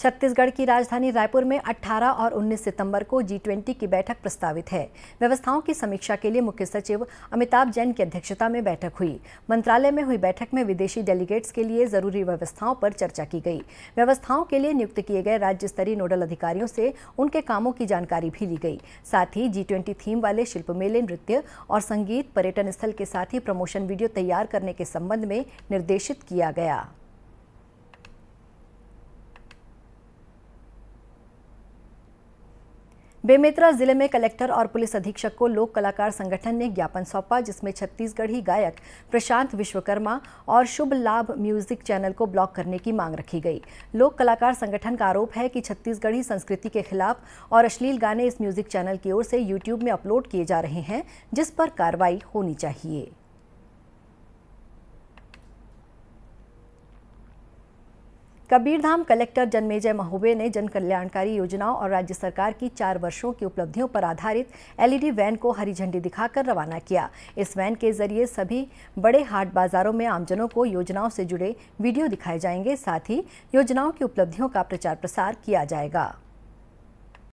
छत्तीसगढ़ की राजधानी रायपुर में 18 और 19 सितंबर को जी ट्वेंटी की बैठक प्रस्तावित है व्यवस्थाओं की समीक्षा के लिए मुख्य सचिव अमिताभ जैन की अध्यक्षता में बैठक हुई मंत्रालय में हुई बैठक में विदेशी डेलीगेट्स के लिए जरूरी व्यवस्थाओं पर चर्चा की गई व्यवस्थाओं के लिए नियुक्त किए गए राज्य स्तरीय नोडल अधिकारियों से उनके कामों की जानकारी भी ली गई साथ ही जी थीम वाले शिल्प मेले नृत्य और संगीत पर्यटन स्थल के साथ ही प्रमोशन वीडियो तैयार करने के संबंध में निर्देशित किया गया बेमेतरा जिले में कलेक्टर और पुलिस अधीक्षक को लोक कलाकार संगठन ने ज्ञापन सौंपा जिसमें छत्तीसगढ़ी गायक प्रशांत विश्वकर्मा और शुभ लाभ म्यूजिक चैनल को ब्लॉक करने की मांग रखी गई लोक कलाकार संगठन का आरोप है कि छत्तीसगढ़ी संस्कृति के खिलाफ और अश्लील गाने इस म्यूजिक चैनल की ओर से यूट्यूब में अपलोड किए जा रहे हैं जिस पर कार्रवाई होनी चाहिए कबीरधाम कलेक्टर जन्मेजय महुबे ने जन कल्याणकारी योजनाओं और राज्य सरकार की चार वर्षों की उपलब्धियों पर आधारित एलईडी वैन को हरी झंडी दिखाकर रवाना किया इस वैन के जरिए सभी बड़े हाट बाजारों में आमजनों को योजनाओं से जुड़े वीडियो दिखाए जाएंगे साथ ही योजनाओं की उपलब्धियों का प्रचार प्रसार किया जाएगा